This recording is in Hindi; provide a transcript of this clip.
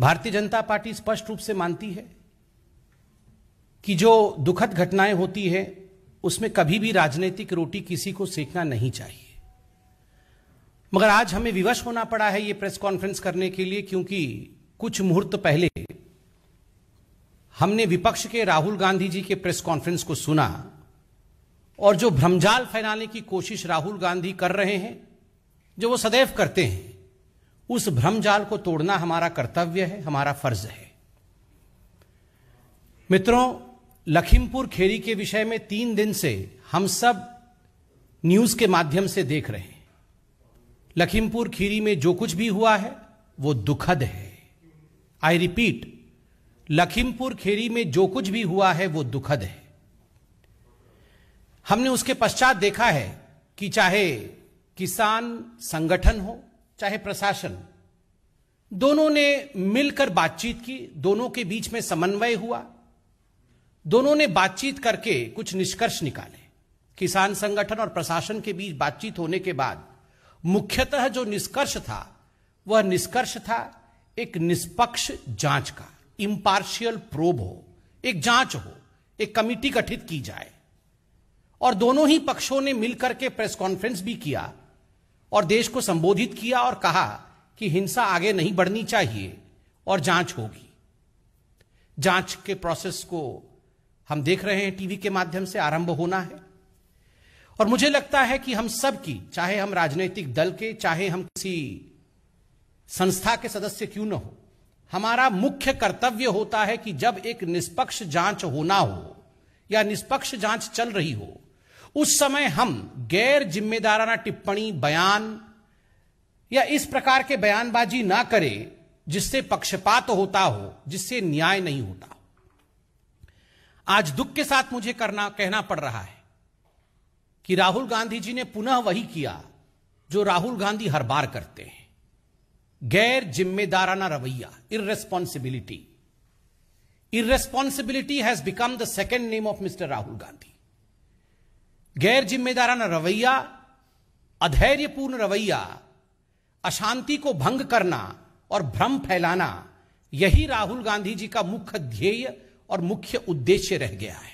भारतीय जनता पार्टी स्पष्ट रूप से मानती है कि जो दुखद घटनाएं होती हैं उसमें कभी भी राजनीतिक रोटी किसी को सेकना नहीं चाहिए मगर आज हमें विवश होना पड़ा है यह प्रेस कॉन्फ्रेंस करने के लिए क्योंकि कुछ मुहूर्त पहले हमने विपक्ष के राहुल गांधी जी के प्रेस कॉन्फ्रेंस को सुना और जो भ्रमजाल फैलाने की कोशिश राहुल गांधी कर रहे हैं जो वो सदैव करते हैं उस भ्रम जाल को तोड़ना हमारा कर्तव्य है हमारा फर्ज है मित्रों लखीमपुर खेरी के विषय में तीन दिन से हम सब न्यूज के माध्यम से देख रहे हैं लखीमपुर खीरी में जो कुछ भी हुआ है वो दुखद है आई रिपीट लखीमपुर खेरी में जो कुछ भी हुआ है वो दुखद है हमने उसके पश्चात देखा है कि चाहे किसान संगठन हो चाहे प्रशासन दोनों ने मिलकर बातचीत की दोनों के बीच में समन्वय हुआ दोनों ने बातचीत करके कुछ निष्कर्ष निकाले किसान संगठन और प्रशासन के बीच बातचीत होने के बाद मुख्यतः जो निष्कर्ष था वह निष्कर्ष था एक निष्पक्ष जांच का इम्पार्शियल प्रोब हो एक जांच हो एक कमिटी गठित की जाए और दोनों ही पक्षों ने मिलकर के प्रेस कॉन्फ्रेंस भी किया और देश को संबोधित किया और कहा कि हिंसा आगे नहीं बढ़नी चाहिए और जांच होगी जांच के प्रोसेस को हम देख रहे हैं टीवी के माध्यम से आरंभ होना है और मुझे लगता है कि हम सब की चाहे हम राजनीतिक दल के चाहे हम किसी संस्था के सदस्य क्यों ना हो हमारा मुख्य कर्तव्य होता है कि जब एक निष्पक्ष जांच होना हो या निष्पक्ष जांच चल रही हो उस समय हम गैर जिम्मेदाराना टिप्पणी बयान या इस प्रकार के बयानबाजी ना करें जिससे पक्षपात होता हो जिससे न्याय नहीं होता हो आज दुख के साथ मुझे करना कहना पड़ रहा है कि राहुल गांधी जी ने पुनः वही किया जो राहुल गांधी हर बार करते हैं गैर जिम्मेदाराना रवैया irresponsibility irresponsibility has become the second name of mister Rahul Gandhi गैर जिम्मेदाराना रवैया अधैर्यपूर्ण रवैया अशांति को भंग करना और भ्रम फैलाना यही राहुल गांधी जी का मुख्य ध्येय और मुख्य उद्देश्य रह गया है